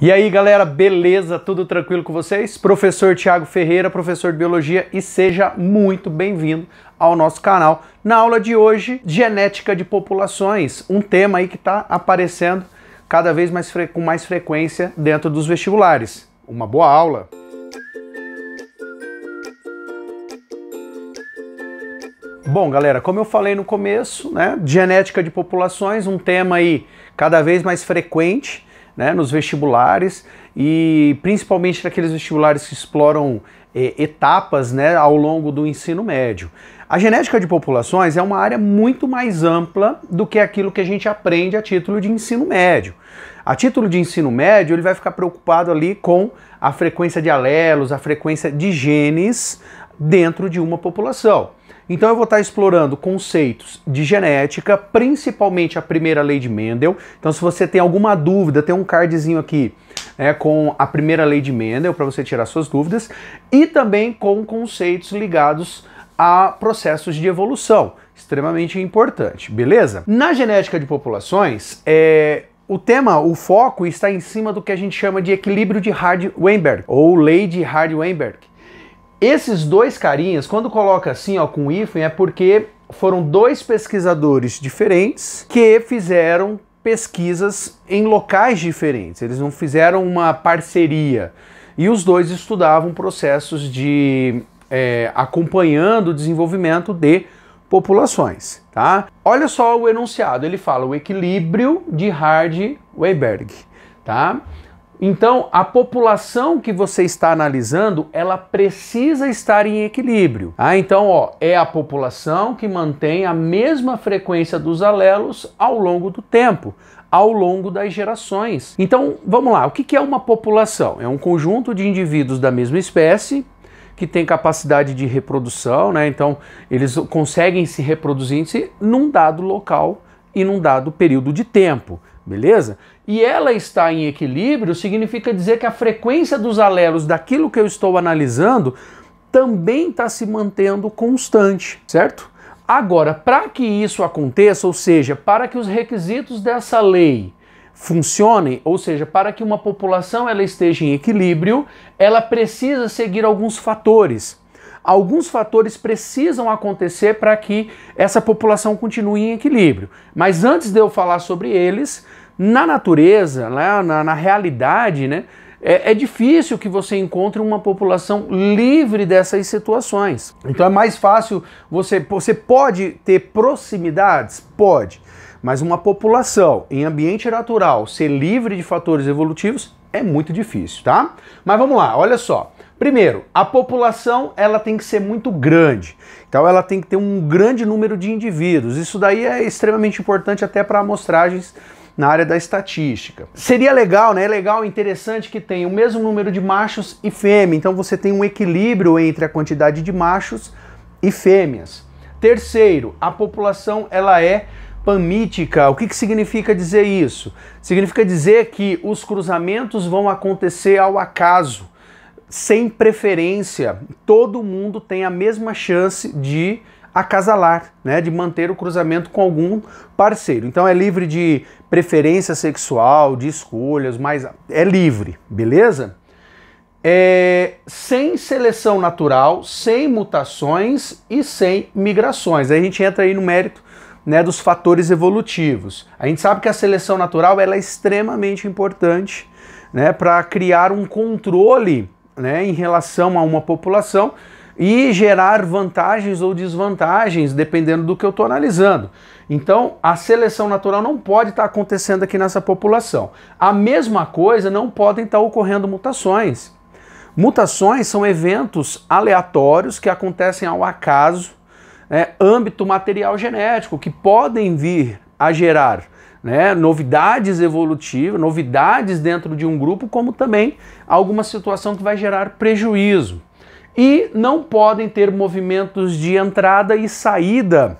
E aí, galera, beleza? Tudo tranquilo com vocês? Professor Tiago Ferreira, professor de biologia, e seja muito bem-vindo ao nosso canal. Na aula de hoje, genética de populações, um tema aí que está aparecendo cada vez mais com mais frequência dentro dos vestibulares. Uma boa aula! Bom, galera, como eu falei no começo, né, genética de populações, um tema aí cada vez mais frequente né, nos vestibulares e principalmente naqueles vestibulares que exploram eh, etapas né, ao longo do ensino médio. A genética de populações é uma área muito mais ampla do que aquilo que a gente aprende a título de ensino médio. A título de ensino médio, ele vai ficar preocupado ali com a frequência de alelos, a frequência de genes dentro de uma população. Então eu vou estar explorando conceitos de genética, principalmente a primeira lei de Mendel. Então se você tem alguma dúvida, tem um cardzinho aqui né, com a primeira lei de Mendel para você tirar suas dúvidas e também com conceitos ligados a processos de evolução, extremamente importante, beleza? Na genética de populações, é, o tema, o foco está em cima do que a gente chama de equilíbrio de Hard-Weinberg ou lei de Hard-Weinberg esses dois carinhas, quando coloca assim, ó, com hífen, é porque foram dois pesquisadores diferentes que fizeram pesquisas em locais diferentes. Eles não fizeram uma parceria. E os dois estudavam processos de é, acompanhando o desenvolvimento de populações, tá? Olha só o enunciado, ele fala o equilíbrio de Hard-Weinberg, tá? Então, a população que você está analisando, ela precisa estar em equilíbrio. Ah, então, ó, é a população que mantém a mesma frequência dos alelos ao longo do tempo, ao longo das gerações. Então, vamos lá, o que é uma população? É um conjunto de indivíduos da mesma espécie que tem capacidade de reprodução, né? Então, eles conseguem se reproduzir num dado local e num dado período de tempo, beleza? e ela está em equilíbrio, significa dizer que a frequência dos alelos daquilo que eu estou analisando também está se mantendo constante, certo? Agora, para que isso aconteça, ou seja, para que os requisitos dessa lei funcionem, ou seja, para que uma população ela esteja em equilíbrio, ela precisa seguir alguns fatores. Alguns fatores precisam acontecer para que essa população continue em equilíbrio. Mas antes de eu falar sobre eles, na natureza, lá né, na, na realidade, né, é, é, difícil que você encontre uma população livre dessas situações. Então é mais fácil você. Você pode ter proximidades? Pode. Mas uma população em ambiente natural ser livre de fatores evolutivos é muito difícil, tá? Mas vamos lá, olha só. Primeiro, a população ela tem que ser muito grande. Então ela tem que ter um grande número de indivíduos. Isso daí é extremamente importante até para amostragens na área da estatística. Seria legal, né? É legal, interessante que tenha o mesmo número de machos e fêmeas, então você tem um equilíbrio entre a quantidade de machos e fêmeas. Terceiro, a população ela é pamítica. O que, que significa dizer isso? Significa dizer que os cruzamentos vão acontecer ao acaso, sem preferência. Todo mundo tem a mesma chance de acasalar, né, de manter o cruzamento com algum parceiro. Então é livre de preferência sexual, de escolhas, mas é livre, beleza? É, sem seleção natural, sem mutações e sem migrações. Aí a gente entra aí no mérito né, dos fatores evolutivos. A gente sabe que a seleção natural ela é extremamente importante né, para criar um controle né, em relação a uma população e gerar vantagens ou desvantagens, dependendo do que eu estou analisando. Então, a seleção natural não pode estar tá acontecendo aqui nessa população. A mesma coisa não podem estar tá ocorrendo mutações. Mutações são eventos aleatórios que acontecem ao acaso, né, âmbito material genético, que podem vir a gerar né, novidades evolutivas, novidades dentro de um grupo, como também alguma situação que vai gerar prejuízo e não podem ter movimentos de entrada e saída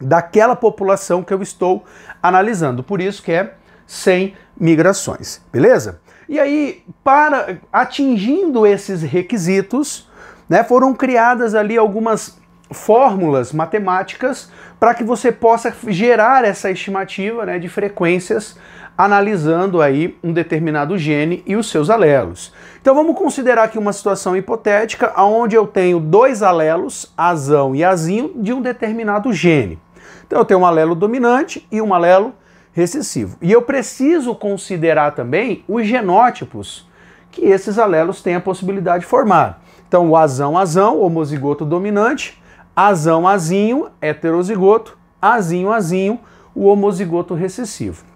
daquela população que eu estou analisando. Por isso que é sem migrações, beleza? E aí, para atingindo esses requisitos, né, foram criadas ali algumas fórmulas matemáticas para que você possa gerar essa estimativa né, de frequências analisando aí um determinado gene e os seus alelos. Então vamos considerar aqui uma situação hipotética onde eu tenho dois alelos, azão e azinho, de um determinado gene. Então eu tenho um alelo dominante e um alelo recessivo. E eu preciso considerar também os genótipos que esses alelos têm a possibilidade de formar. Então o azão azão, homozigoto dominante, azão azinho, heterozigoto, azinho azinho, o homozigoto recessivo.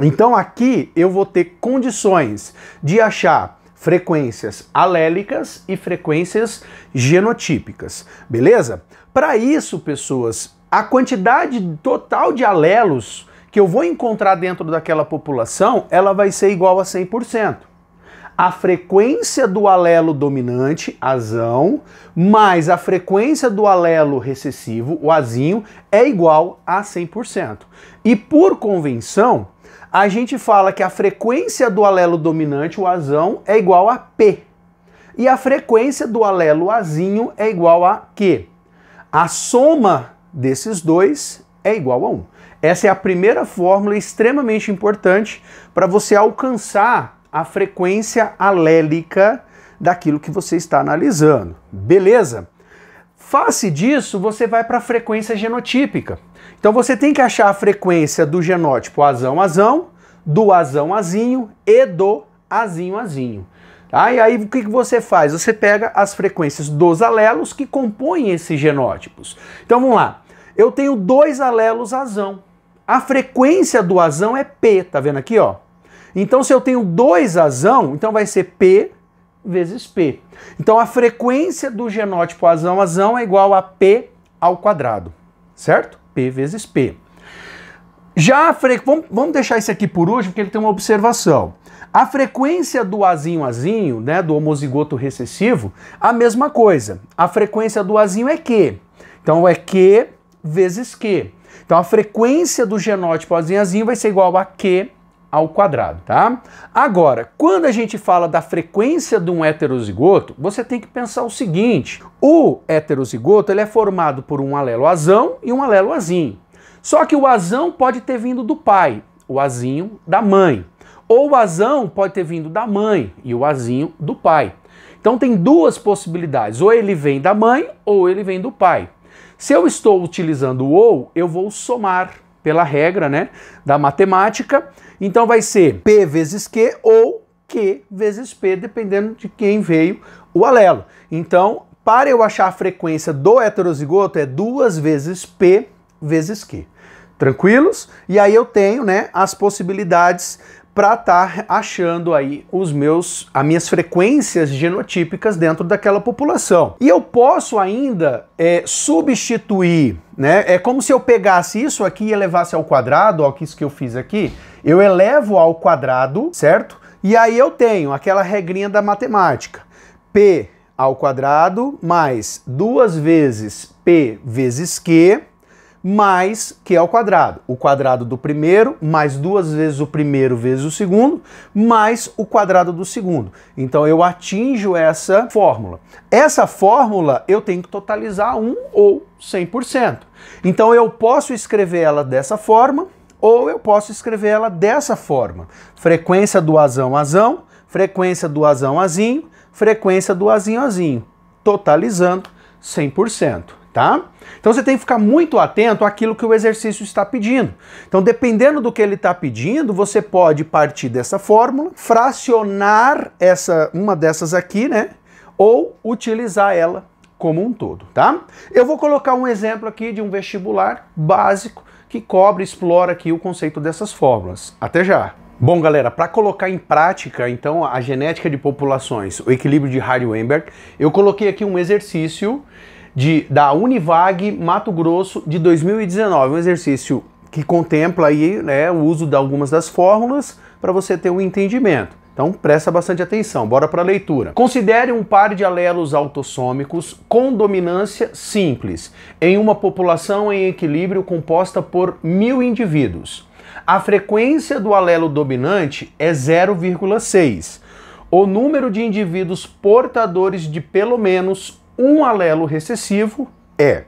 Então aqui eu vou ter condições de achar frequências alélicas e frequências genotípicas, beleza? Para isso, pessoas, a quantidade total de alelos que eu vou encontrar dentro daquela população, ela vai ser igual a 100%. A frequência do alelo dominante, azão, mais a frequência do alelo recessivo, o azinho, é igual a 100%. E por convenção, a gente fala que a frequência do alelo dominante, o azão, é igual a P. E a frequência do alelo azinho é igual a Q. A soma desses dois é igual a 1. Essa é a primeira fórmula extremamente importante para você alcançar a frequência alélica daquilo que você está analisando. Beleza? Face disso, você vai para a frequência genotípica. Então você tem que achar a frequência do genótipo azão-azão, do azão-azinho e do azinho-azinho. Tá? E aí o que, que você faz? Você pega as frequências dos alelos que compõem esses genótipos. Então vamos lá. Eu tenho dois alelos azão. A frequência do azão é P, tá vendo aqui, ó? Então se eu tenho dois azão, então vai ser P vezes P. Então a frequência do genótipo azão azão é igual a P ao quadrado, certo? P vezes P. Já a fre... vamos, deixar isso aqui por hoje, porque ele tem uma observação. A frequência do azinho azinho, né, do homozigoto recessivo, a mesma coisa. A frequência do azinho é Q. Então é Q vezes Q. Então a frequência do genótipo azinho azinho vai ser igual a Q ao quadrado, tá? Agora, quando a gente fala da frequência de um heterozigoto, você tem que pensar o seguinte: o heterozigoto ele é formado por um alelo azão e um alelo azinho. Só que o azão pode ter vindo do pai, o azinho da mãe. Ou o azão pode ter vindo da mãe e o azinho do pai. Então tem duas possibilidades: ou ele vem da mãe ou ele vem do pai. Se eu estou utilizando o ou, eu vou somar pela regra né, da matemática. Então vai ser P vezes Q ou Q vezes P, dependendo de quem veio o alelo. Então, para eu achar a frequência do heterozigoto, é duas vezes P vezes Q. Tranquilos? E aí eu tenho né, as possibilidades para estar tá achando aí os meus, as minhas frequências genotípicas dentro daquela população. E eu posso ainda é, substituir, né? É como se eu pegasse isso aqui e elevasse ao quadrado, ó, que isso que eu fiz aqui, eu elevo ao quadrado, certo? E aí eu tenho aquela regrinha da matemática. P ao quadrado mais duas vezes P vezes Q mais que é o quadrado. O quadrado do primeiro, mais duas vezes o primeiro vezes o segundo, mais o quadrado do segundo. Então eu atinjo essa fórmula. Essa fórmula eu tenho que totalizar 1 ou 100%. Então eu posso escrever ela dessa forma ou eu posso escrever ela dessa forma. Frequência do azão, azão, frequência do azão, azinho, frequência do azinho, azinho, totalizando 100% tá? Então você tem que ficar muito atento àquilo que o exercício está pedindo. Então, dependendo do que ele está pedindo, você pode partir dessa fórmula, fracionar essa uma dessas aqui, né? Ou utilizar ela como um todo, tá? Eu vou colocar um exemplo aqui de um vestibular básico que cobre e explora aqui o conceito dessas fórmulas. Até já! Bom, galera, para colocar em prática, então, a genética de populações, o equilíbrio de Hardy-Weinberg, eu coloquei aqui um exercício de, da Univag Mato Grosso de 2019, um exercício que contempla aí, né, o uso de algumas das fórmulas para você ter um entendimento. Então presta bastante atenção, bora para a leitura. Considere um par de alelos autossômicos com dominância simples, em uma população em equilíbrio composta por mil indivíduos. A frequência do alelo dominante é 0,6. O número de indivíduos portadores de pelo menos um alelo recessivo é.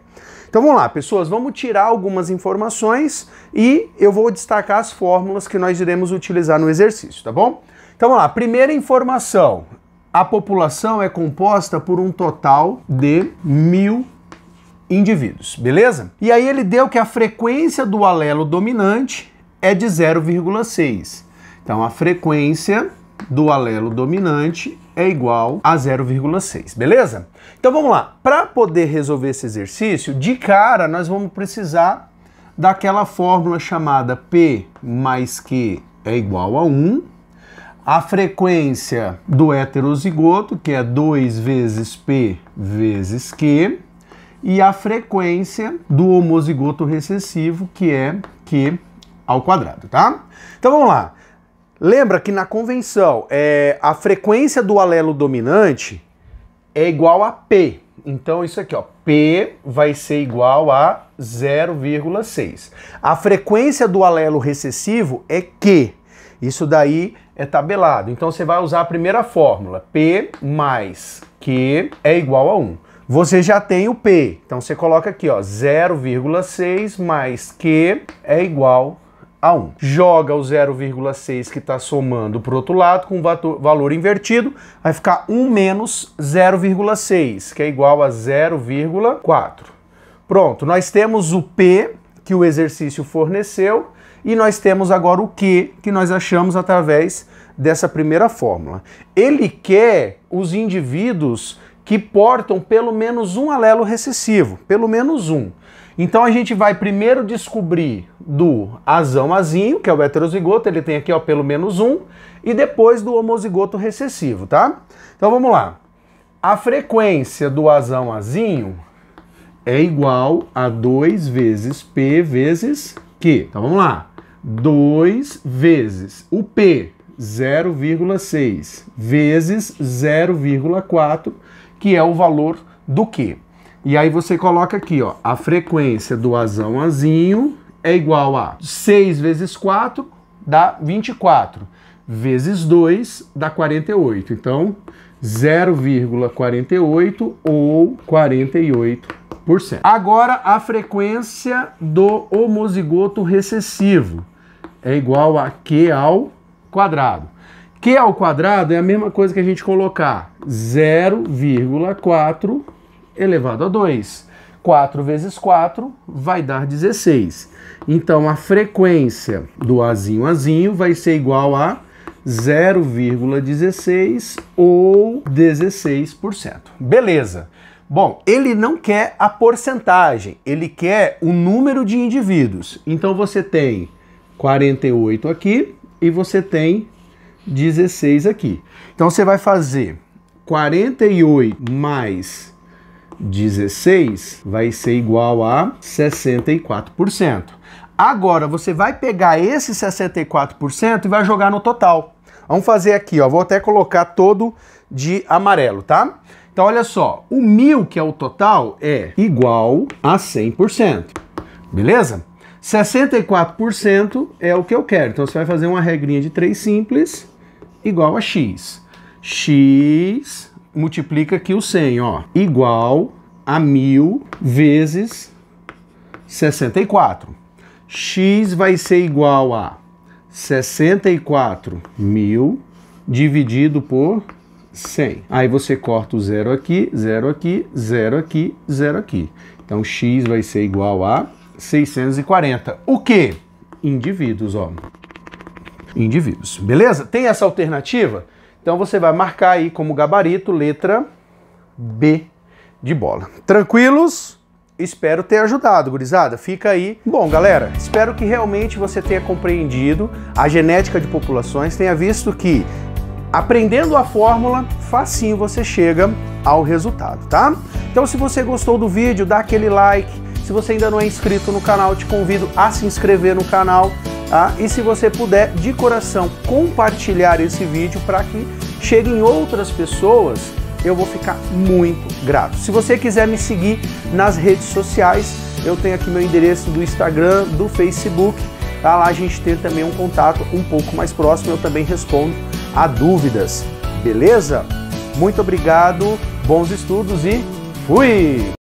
Então vamos lá, pessoas, vamos tirar algumas informações e eu vou destacar as fórmulas que nós iremos utilizar no exercício, tá bom? Então vamos lá, primeira informação. A população é composta por um total de mil indivíduos, beleza? E aí ele deu que a frequência do alelo dominante é de 0,6. Então a frequência do alelo dominante é igual a 0,6, beleza? Então vamos lá. Para poder resolver esse exercício, de cara nós vamos precisar daquela fórmula chamada P mais Q é igual a 1, a frequência do heterozigoto, que é 2 vezes P vezes Q, e a frequência do homozigoto recessivo, que é Q ao quadrado, tá? Então vamos lá. Lembra que na convenção é, a frequência do alelo dominante é igual a P. Então isso aqui, ó, P vai ser igual a 0,6. A frequência do alelo recessivo é Q. Isso daí é tabelado. Então você vai usar a primeira fórmula, P mais Q é igual a 1. Você já tem o P, então você coloca aqui, ó, 0,6 mais Q é igual a a 1. Joga o 0,6 que está somando para o outro lado com o valor invertido, vai ficar 1 menos 0,6, que é igual a 0,4. Pronto, nós temos o P que o exercício forneceu e nós temos agora o Q que nós achamos através dessa primeira fórmula. Ele quer os indivíduos que portam pelo menos um alelo recessivo, pelo menos um. Então a gente vai primeiro descobrir do azão azinho, que é o heterozigoto, ele tem aqui ó, pelo menos um, e depois do homozigoto recessivo, tá? Então vamos lá. A frequência do azão azinho é igual a 2 vezes P vezes Q. Então vamos lá. 2 vezes o P, 0,6, vezes 0,4, que é o valor do Q. E aí você coloca aqui, ó, a frequência do azão azinho é igual a 6 vezes 4 dá 24, vezes 2 dá 48. Então, 0,48 ou 48%. Agora, a frequência do homozigoto recessivo é igual a Q ao quadrado. Q ao quadrado é a mesma coisa que a gente colocar 0,4 elevado a 2. 4 vezes 4 vai dar 16. Então a frequência do azinho azinho vai ser igual a 0,16 ou 16%. Beleza. Bom, ele não quer a porcentagem, ele quer o número de indivíduos. Então você tem 48 aqui e você tem 16 aqui. Então você vai fazer 48 mais 16 vai ser igual a 64%. Agora você vai pegar esse 64% e vai jogar no total. Vamos fazer aqui, ó. Vou até colocar todo de amarelo, tá? Então olha só, o mil que é o total é igual a 100%. Beleza? 64% é o que eu quero. Então você vai fazer uma regrinha de três simples igual a x. x multiplica aqui o 100, ó, igual a 1000 vezes 64. X vai ser igual a 64.000 dividido por 100. Aí você corta o zero aqui, zero aqui, zero aqui, zero aqui. Então x vai ser igual a 640. O que? Indivíduos, ó. Indivíduos. Beleza? Tem essa alternativa? Então você vai marcar aí como gabarito letra B de bola. Tranquilos? Espero ter ajudado, gurizada. Fica aí. Bom, galera, espero que realmente você tenha compreendido a genética de populações, tenha visto que aprendendo a fórmula, facinho você chega ao resultado, tá? Então se você gostou do vídeo, dá aquele like. Se você ainda não é inscrito no canal, te convido a se inscrever no canal ah, e se você puder, de coração, compartilhar esse vídeo para que chegue em outras pessoas, eu vou ficar muito grato. Se você quiser me seguir nas redes sociais, eu tenho aqui meu endereço do Instagram, do Facebook. Tá? Lá a gente tem também um contato um pouco mais próximo, eu também respondo a dúvidas. Beleza? Muito obrigado, bons estudos e fui!